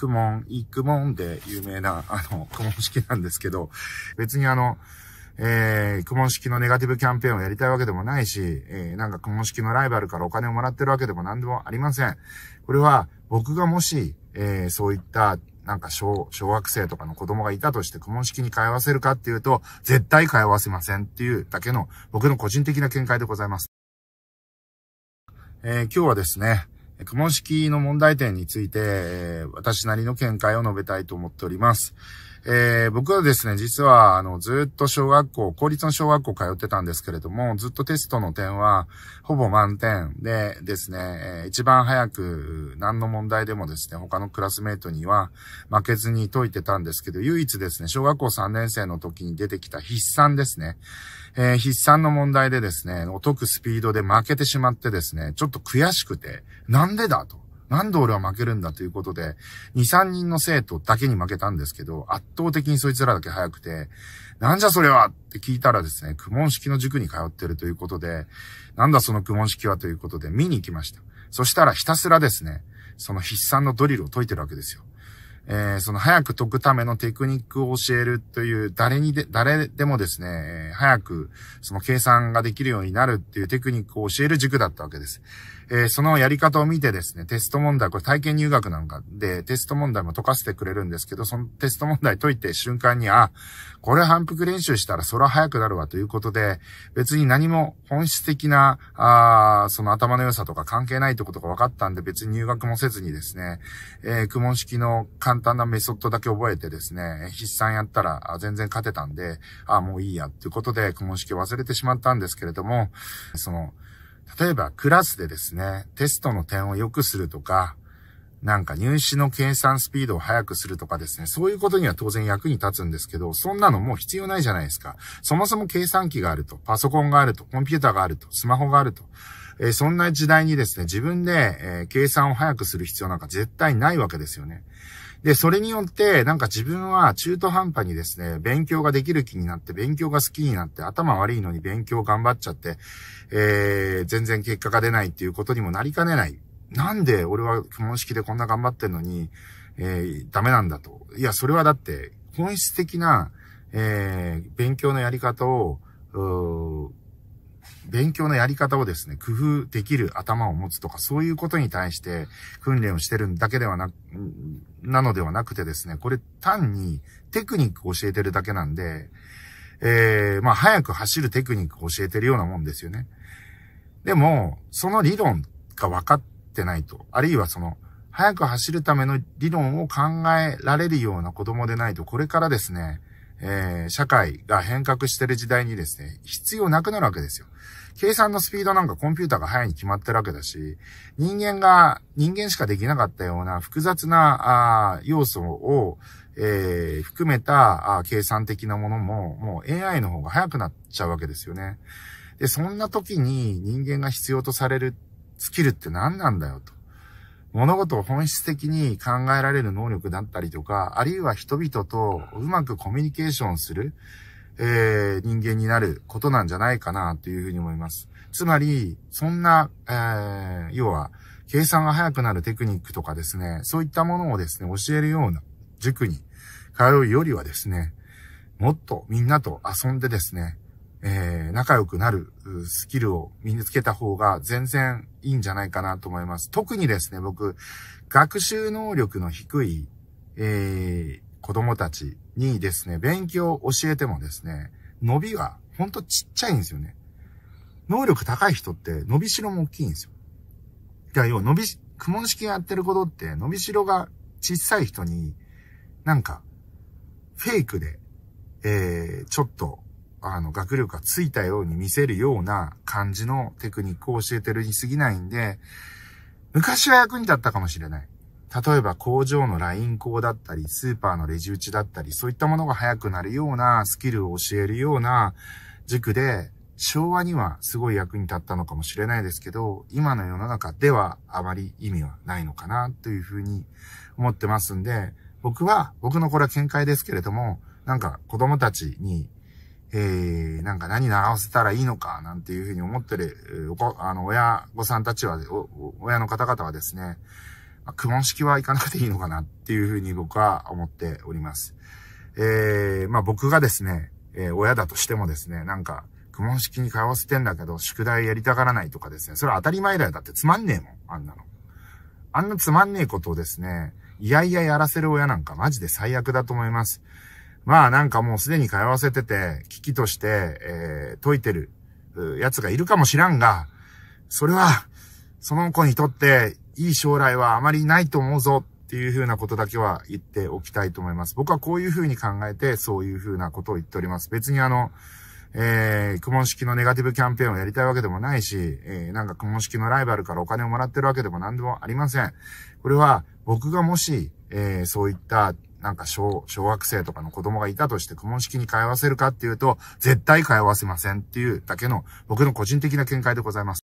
くもん、いくもんで有名な、あの、くもん式なんですけど、別にあの、えー、クモン式のネガティブキャンペーンをやりたいわけでもないし、えー、なんかクモン式のライバルからお金をもらってるわけでも何でもありません。これは僕がもし、えー、そういったなんか小、小学生とかの子供がいたとして、クモン式に通わせるかっていうと、絶対通わせませんっていうだけの僕の個人的な見解でございます。えー、今日はですね、雲式の問題点について、私なりの見解を述べたいと思っております。えー、僕はですね、実は、あの、ずっと小学校、公立の小学校通ってたんですけれども、ずっとテストの点は、ほぼ満点でですね、えー、一番早く、何の問題でもですね、他のクラスメイトには負けずに解いてたんですけど、唯一ですね、小学校3年生の時に出てきた筆算ですね、えー、筆算の問題でですね、解くスピードで負けてしまってですね、ちょっと悔しくて、なんでだと。なんで俺は負けるんだということで、2、3人の生徒だけに負けたんですけど、圧倒的にそいつらだけ早くて、なんじゃそれはって聞いたらですね、苦問式の塾に通ってるということで、なんだその苦問式はということで見に行きました。そしたらひたすらですね、その筆算のドリルを解いてるわけですよ。えー、その早く解くためのテクニックを教えるという、誰にで、誰でもですね、早くその計算ができるようになるっていうテクニックを教える塾だったわけです。えー、そのやり方を見てですね、テスト問題、これ体験入学なんかでテスト問題も解かせてくれるんですけど、そのテスト問題解いて瞬間に、あ、これ反復練習したらそら早くなるわということで、別に何も本質的な、あその頭の良さとか関係ないってことが分かったんで、別に入学もせずにですね、えー、苦式の簡単なメソッドだけ覚えてですね、筆算やったら全然勝てたんで、あ、もういいやっていうことで、苦問式忘れてしまったんですけれども、その、例えばクラスでですね、テストの点を良くするとか、なんか入試の計算スピードを速くするとかですね、そういうことには当然役に立つんですけど、そんなのもう必要ないじゃないですか。そもそも計算機があると、パソコンがあると、コンピューターがあると、スマホがあると。えー、そんな時代にですね、自分で、えー、計算を速くする必要なんか絶対ないわけですよね。で、それによって、なんか自分は中途半端にですね、勉強ができる気になって、勉強が好きになって、頭悪いのに勉強頑張っちゃって、えー、全然結果が出ないっていうことにもなりかねない。なんで俺は基本式でこんな頑張ってんのに、えー、ダメなんだと。いや、それはだって、本質的な、えー、勉強のやり方を、勉強のやり方をですね、工夫できる頭を持つとか、そういうことに対して訓練をしてるだけではな、なのではなくてですね、これ単にテクニックを教えてるだけなんで、えー、まあ、早く走るテクニックを教えてるようなもんですよね。でも、その理論が分かってないと、あるいはその、早く走るための理論を考えられるような子供でないと、これからですね、えー、社会が変革してる時代にですね、必要なくなるわけですよ。計算のスピードなんかコンピューターが早いに決まってるわけだし、人間が、人間しかできなかったような複雑な、あ要素を、えー、含めたあ計算的なものも、もう AI の方が早くなっちゃうわけですよね。で、そんな時に人間が必要とされるスキルって何なんだよと。物事を本質的に考えられる能力だったりとか、あるいは人々とうまくコミュニケーションする、えー、人間になることなんじゃないかなというふうに思います。つまり、そんな、えー、要は、計算が速くなるテクニックとかですね、そういったものをですね、教えるような塾に通うよりはですね、もっとみんなと遊んでですね、えー、仲良くなるスキルを身につけた方が全然いいんじゃないかなと思います。特にですね、僕、学習能力の低い、えー、子供たちにですね、勉強を教えてもですね、伸びがほんとちっちゃいんですよね。能力高い人って伸びしろも大きいんですよ。だから要は伸び、し、もん式やってることって伸びしろが小さい人に、なんか、フェイクで、えー、ちょっとあの、学力がついたように見せるような感じのテクニックを教えてるに過ぎないんで、昔は役に立ったかもしれない。例えば工場のライン工だったり、スーパーのレジ打ちだったり、そういったものが早くなるようなスキルを教えるような塾で、昭和にはすごい役に立ったのかもしれないですけど、今の世の中ではあまり意味はないのかなというふうに思ってますんで、僕は、僕のこれは見解ですけれども、なんか子供たちにえー、なんか何習わせたらいいのか、なんていうふうに思ってる、あの、親御さんたちは、親の方々はですね、まあ、苦問式は行かなくていいのかなっていうふうに僕は思っております。えー、まあ僕がですね、えー、親だとしてもですね、なんか、苦問式に通わせてんだけど、宿題やりたがらないとかですね、それは当たり前だよ。だってつまんねえもん、あんなの。あんなつまんねえことをですね、いやいややらせる親なんかマジで最悪だと思います。まあなんかもうすでに通わせてて、危機として、えー、解いてる、やつがいるかもしらんが、それは、その子にとって、いい将来はあまりないと思うぞっていうふうなことだけは言っておきたいと思います。僕はこういうふうに考えて、そういうふうなことを言っております。別にあの、えー、クモン式のネガティブキャンペーンをやりたいわけでもないし、えー、なんかクモン式のライバルからお金をもらってるわけでも何でもありません。これは僕がもし、えー、そういったなんか小、小学生とかの子供がいたとして苦問式に通わせるかっていうと、絶対通わせませんっていうだけの僕の個人的な見解でございます。